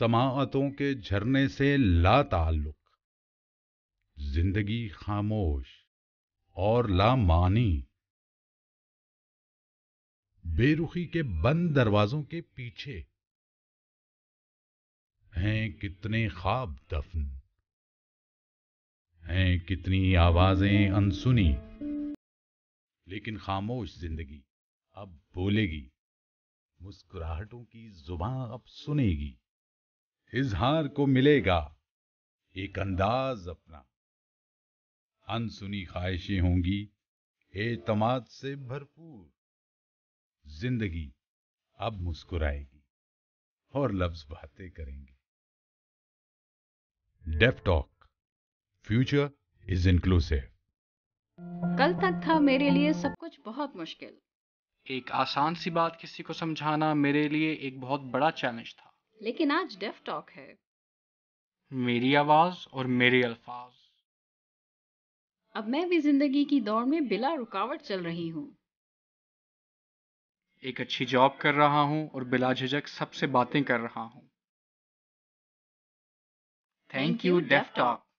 समातों के झरने से ला ताल्लुक जिंदगी खामोश और लामानी बेरुखी के बंद दरवाजों के पीछे हैं कितने ख्वाब दफन हैं कितनी आवाजें अनसुनी लेकिन खामोश जिंदगी अब बोलेगी मुस्कुराहटों की जुबां अब सुनेगी इजहार को मिलेगा एक अंदाज अपना अनसुनी ख्वाहिशें होंगी एतमाद से भरपूर जिंदगी अब मुस्कुराएगी और लफ्ज बातें करेंगे डेफटॉक फ्यूचर इज इंक्लूसिव कल तक था मेरे लिए सब कुछ बहुत मुश्किल एक आसान सी बात किसी को समझाना मेरे लिए एक बहुत बड़ा चैलेंज था लेकिन आज डेफ टॉक है मेरी आवाज और मेरे अल्फाज अब मैं भी जिंदगी की दौड़ में बिला रुकावट चल रही हूँ एक अच्छी जॉब कर रहा हूँ और बिला झिझक सबसे बातें कर रहा हूँ थैंक यू डेफ टॉक